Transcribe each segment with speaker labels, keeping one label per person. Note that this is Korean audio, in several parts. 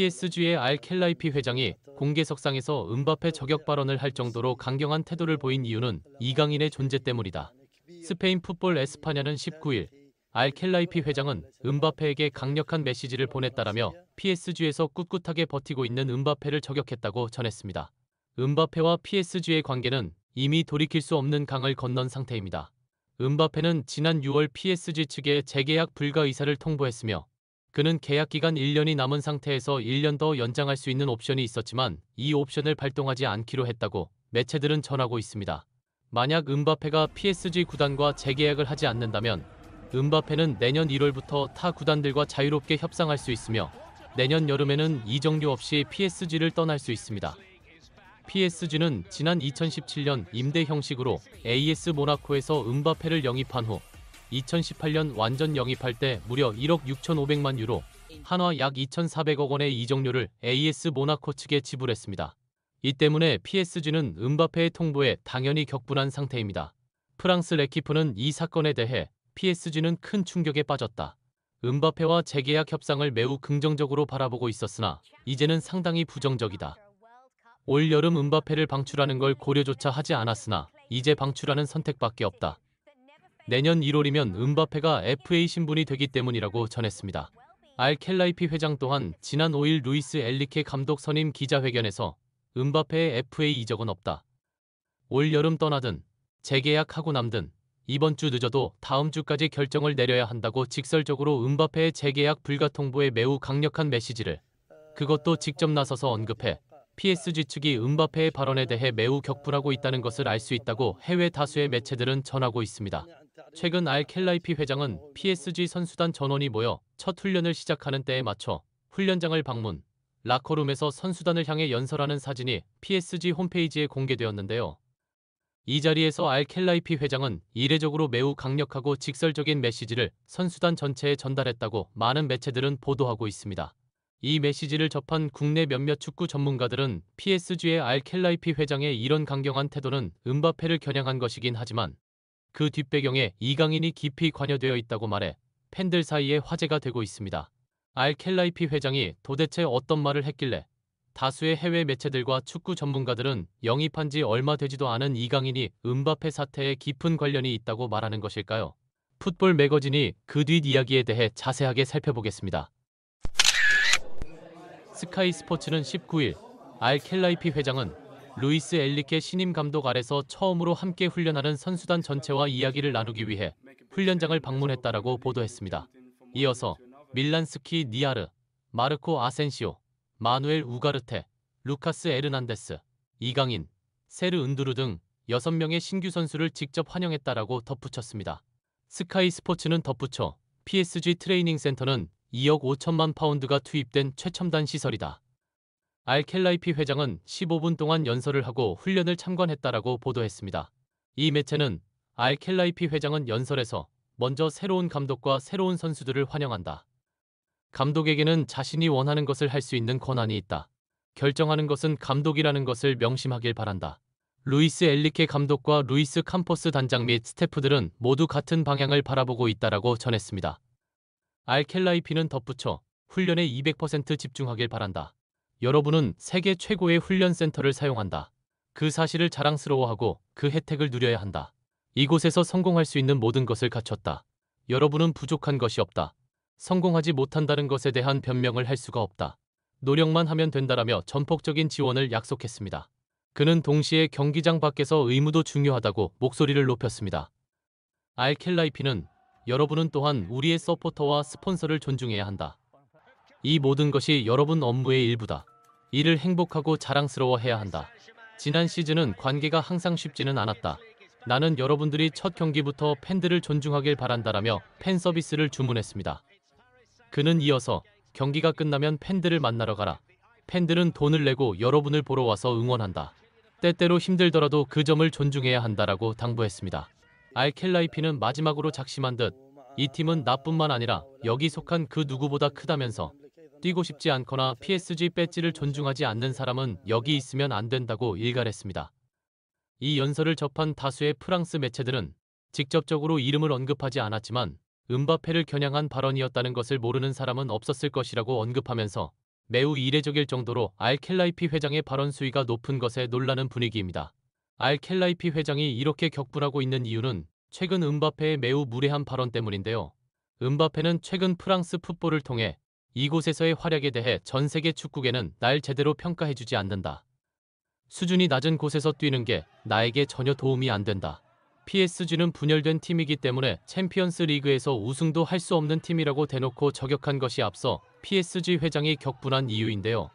Speaker 1: PSG의 알 켈라이피 회장이 공개석상에서 음바페 저격 발언을 할 정도로 강경한 태도를 보인 이유는 이강인의 존재 때문이다. 스페인 풋볼 에스파냐는 19일 알 켈라이피 회장은 음바페에게 강력한 메시지를 보냈다라며 PSG에서 꿋꿋하게 버티고 있는 음바페를 저격했다고 전했습니다. 음바페와 PSG의 관계는 이미 돌이킬 수 없는 강을 건넌 상태입니다. 음바페는 지난 6월 PSG 측에 재계약 불가 의사를 통보했으며 그는 계약 기간 1년이 남은 상태에서 1년 더 연장할 수 있는 옵션이 있었지만 이 옵션을 발동하지 않기로 했다고 매체들은 전하고 있습니다. 만약 음바페가 PSG 구단과 재계약을 하지 않는다면 음바페는 내년 1월부터 타 구단들과 자유롭게 협상할 수 있으며 내년 여름에는 이정류 없이 PSG를 떠날 수 있습니다. PSG는 지난 2017년 임대 형식으로 AS 모나코에서 음바페를 영입한 후 2018년 완전 영입할 때 무려 1억 6,500만 유로, 한화 약 2,400억 원의 이적료를 AS 모나코 측에 지불했습니다. 이 때문에 PSG는 은바페의 통보에 당연히 격분한 상태입니다. 프랑스 레키프는 이 사건에 대해 PSG는 큰 충격에 빠졌다. 은바페와 재계약 협상을 매우 긍정적으로 바라보고 있었으나 이제는 상당히 부정적이다. 올 여름 은바페를 방출하는 걸 고려조차 하지 않았으나 이제 방출하는 선택밖에 없다. 내년 1월이면 은바페가 FA 신분이 되기 때문이라고 전했습니다. 알켈라이피 회장 또한 지난 5일 루이스 엘리케 감독 선임 기자회견에서 은바페의 FA 이적은 없다. 올 여름 떠나든 재계약하고 남든 이번 주 늦어도 다음 주까지 결정을 내려야 한다고 직설적으로 은바페의 재계약 불가 통보에 매우 강력한 메시지를 그것도 직접 나서서 언급해 PSG 측이 은바페의 발언에 대해 매우 격분하고 있다는 것을 알 수 있다고 해외 다수의 매체들은 전하고 있습니다. 최근 알 켈라이피 회장은 PSG 선수단 전원이 모여 첫 훈련을 시작하는 때에 맞춰 훈련장을 방문, 라커룸에서 선수단을 향해 연설하는 사진이 PSG 홈페이지에 공개되었는데요. 이 자리에서 알 켈라이피 회장은 이례적으로 매우 강력하고 직설적인 메시지를 선수단 전체에 전달했다고 많은 매체들은 보도하고 있습니다. 이 메시지를 접한 국내 몇몇 축구 전문가들은 PSG의 알 켈라이피 회장의 이런 강경한 태도는 은바페를 겨냥한 것이긴 하지만 그 뒷배경에 이강인이 깊이 관여되어 있다고 말해 팬들 사이에 화제가 되고 있습니다. 알켈라이피 회장이 도대체 어떤 말을 했길래 다수의 해외 매체들과 축구 전문가들은 영입한 지 얼마 되지도 않은 이강인이 음바페 사태에 깊은 관련이 있다고 말하는 것일까요? 풋볼 매거진이 그 뒷이야기에 대해 자세하게 살펴보겠습니다. 스카이 스포츠는 19일 알켈라이피 회장은 루이스 엘리케 신임 감독 아래서 처음으로 함께 훈련하는 선수단 전체와 이야기를 나누기 위해 훈련장을 방문했다라고 보도했습니다. 이어서 밀란스키 니아르, 마르코 아센시오, 마누엘 우가르테, 루카스 에르난데스, 이강인, 세르 은두르 등 6명의 신규 선수를 직접 환영했다라고 덧붙였습니다. 스카이 스포츠는 덧붙여 PSG 트레이닝 센터는 2억 5천만 파운드가 투입된 최첨단 시설이다. 알켈라이피 회장은 15분 동안 연설을 하고 훈련을 참관했다라고 보도했습니다. 이 매체는 알켈라이피 회장은 연설에서 먼저 새로운 감독과 새로운 선수들을 환영한다. 감독에게는 자신이 원하는 것을 할 수 있는 권한이 있다. 결정하는 것은 감독이라는 것을 명심하길 바란다. 루이스 엘리케 감독과 루이스 캄포스 단장 및 스태프들은 모두 같은 방향을 바라보고 있다라고 전했습니다. 알켈라이피는 덧붙여 훈련에 200% 집중하길 바란다. 여러분은 세계 최고의 훈련센터를 사용한다. 그 사실을 자랑스러워하고 그 혜택을 누려야 한다. 이곳에서 성공할 수 있는 모든 것을 갖췄다. 여러분은 부족한 것이 없다. 성공하지 못한다는 것에 대한 변명을 할 수가 없다. 노력만 하면 된다라며 전폭적인 지원을 약속했습니다. 그는 동시에 경기장 밖에서 의무도 중요하다고 목소리를 높였습니다. 알켈라이피는 여러분은 또한 우리의 서포터와 스폰서를 존중해야 한다. 이 모든 것이 여러분 업무의 일부다. 이를 행복하고 자랑스러워해야 한다. 지난 시즌은 관계가 항상 쉽지는 않았다. 나는 여러분들이 첫 경기부터 팬들을 존중하길 바란다라며 팬 서비스를 주문했습니다. 그는 이어서 경기가 끝나면 팬들을 만나러 가라. 팬들은 돈을 내고 여러분을 보러 와서 응원한다. 때때로 힘들더라도 그 점을 존중해야 한다라고 당부했습니다. 알켈라이피는 마지막으로 작심한 듯 이 팀은 나뿐만 아니라 여기 속한 그 누구보다 크다면서 뛰고 싶지 않거나 PSG 배지를 존중하지 않는 사람은 여기 있으면 안 된다고 일갈했습니다. 이 연설을 접한 다수의 프랑스 매체들은 직접적으로 이름을 언급하지 않았지만 음바페를 겨냥한 발언이었다는 것을 모르는 사람은 없었을 것이라고 언급하면서 매우 이례적일 정도로 알켈라이피 회장의 발언 수위가 높은 것에 놀라는 분위기입니다. 알켈라이피 회장이 이렇게 격분하고 있는 이유는 최근 음바페의 매우 무례한 발언 때문인데요. 음바페는 최근 프랑스 풋볼을 통해 이곳에서의 활약에 대해 전 세계 축구계는 날 제대로 평가해주지 않는다. 수준이 낮은 곳에서 뛰는 게 나에게 전혀 도움이 안 된다. PSG는 분열된 팀이기 때문에 챔피언스 리그에서 우승도 할 수 없는 팀이라고 대놓고 저격한 것이 앞서 PSG 회장이 격분한 이유인데요.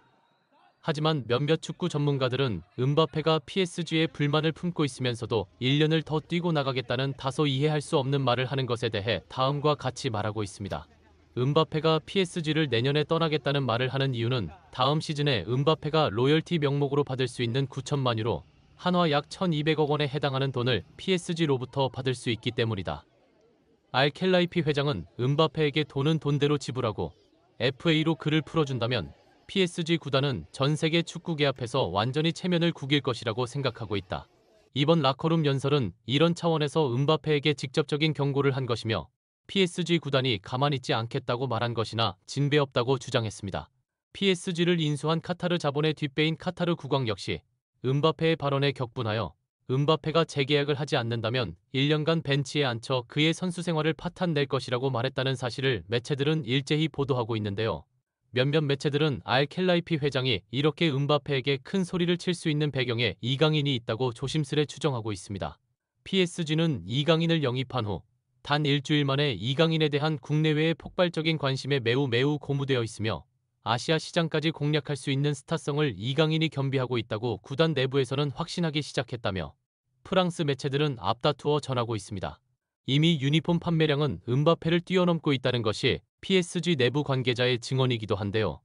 Speaker 1: 하지만 몇몇 축구 전문가들은 은바페가 PSG에 불만을 품고 있으면서도 1년을 더 뛰고 나가겠다는 다소 이해할 수 없는 말을 하는 것에 대해 다음과 같이 말하고 있습니다. 은바페가 PSG를 내년에 떠나겠다는 말을 하는 이유는 다음 시즌에 은바페가 로열티 명목으로 받을 수 있는 9천만 유로, 한화 약 1,200억 원에 해당하는 돈을 PSG로부터 받을 수 있기 때문이다. 알켈라이피 회장은 은바페에게 돈은 돈대로 지불하고 FA로 그를 풀어준다면 PSG 구단은 전 세계 축구 계앞에서 완전히 체면을 구길 것이라고 생각하고 있다. 이번 라커룸 연설은 이런 차원에서 은바페에게 직접적인 경고를 한 것이며 PSG 구단이 가만있지 않겠다고 말한 것이나 진배 없다고 주장했습니다. PSG를 인수한 카타르 자본의 뒷배인 카타르 국왕 역시 은바페의 발언에 격분하여 은바페가 재계약을 하지 않는다면 1년간 벤치에 앉혀 그의 선수 생활을 파탄낼 것이라고 말했다는 사실을 매체들은 일제히 보도하고 있는데요. 몇몇 매체들은 알켈라이피 회장이 이렇게 은바페에게 큰 소리를 칠 수 있는 배경에 이강인이 있다고 조심스레 추정하고 있습니다. PSG는 이강인을 영입한 후단 일주일 만에 이강인에 대한 국내외의 폭발적인 관심에 매우 매우 고무되어 있으며 아시아 시장까지 공략할 수 있는 스타성을 이강인이 겸비하고 있다고 구단 내부에서는 확신하기 시작했다며 프랑스 매체들은 앞다투어 전하고 있습니다. 이미 유니폼 판매량은 은바페를 뛰어넘고 있다는 것이 PSG 내부 관계자의 증언이기도 한데요.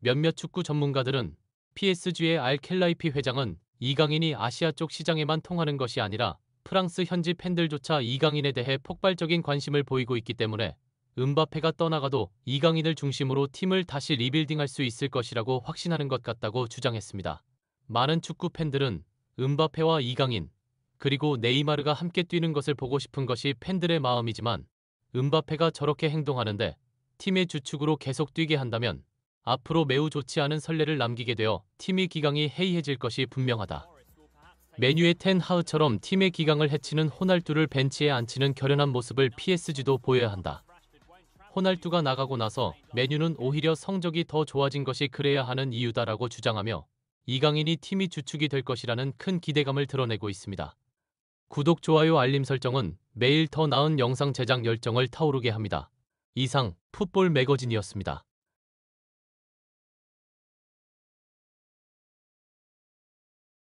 Speaker 1: 몇몇 축구 전문가들은 PSG의 알켈라이피 회장은 이강인이 아시아 쪽 시장에만 통하는 것이 아니라 프랑스 현지 팬들조차 이강인에 대해 폭발적인 관심을 보이고 있기 때문에 은바페가 떠나가도 이강인을 중심으로 팀을 다시 리빌딩할 수 있을 것이라고 확신하는 것 같다고 주장했습니다. 많은 축구 팬들은 은바페와 이강인 그리고 네이마르가 함께 뛰는 것을 보고 싶은 것이 팬들의 마음이지만 은바페가 저렇게 행동하는데 팀의 주축으로 계속 뛰게 한다면 앞으로 매우 좋지 않은 선례를 남기게 되어 팀의 기강이 해이해질 것이 분명하다. 메뉴의 텐하우처럼 팀의 기강을 해치는 호날두를 벤치에 앉히는 결연한 모습을 PSG도 보여야 한다. 호날두가 나가고 나서 메뉴는 오히려 성적이 더 좋아진 것이 그래야 하는 이유다라고 주장하며 이강인이 팀이 주축이 될 것이라는 큰 기대감을 드러내고 있습니다. 구독, 좋아요, 알림 설정은 매일 더 나은 영상 제작 열정을 타오르게 합니다. 이상 풋볼 매거진이었습니다.